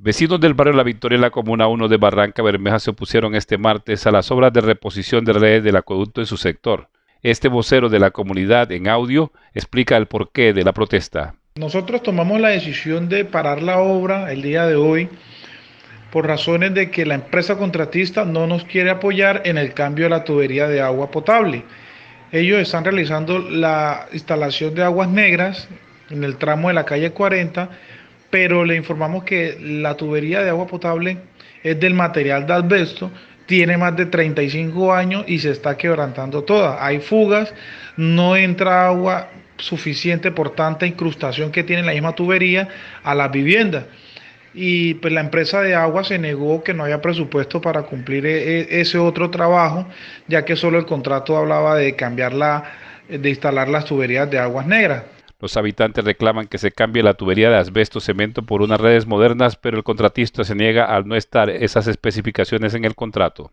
Vecinos del barrio La Victoria en la Comuna 1 de Barranca Bermeja se opusieron este martes a las obras de reposición de redes del acueducto en su sector. Este vocero de la comunidad en audio explica el porqué de la protesta. Nosotros tomamos la decisión de parar la obra el día de hoy por razones de que la empresa contratista no nos quiere apoyar en el cambio de la tubería de agua potable. Ellos están realizando la instalación de aguas negras en el tramo de la calle 40 pero le informamos que la tubería de agua potable es del material de asbesto, tiene más de 35 años y se está quebrantando toda. Hay fugas, no entra agua suficiente por tanta incrustación que tiene la misma tubería a las viviendas. Y pues la empresa de agua se negó que no haya presupuesto para cumplir e, e, ese otro trabajo, ya que solo el contrato hablaba de cambiarla, de instalar las tuberías de aguas negras. Los habitantes reclaman que se cambie la tubería de asbesto cemento por unas redes modernas, pero el contratista se niega al no estar esas especificaciones en el contrato.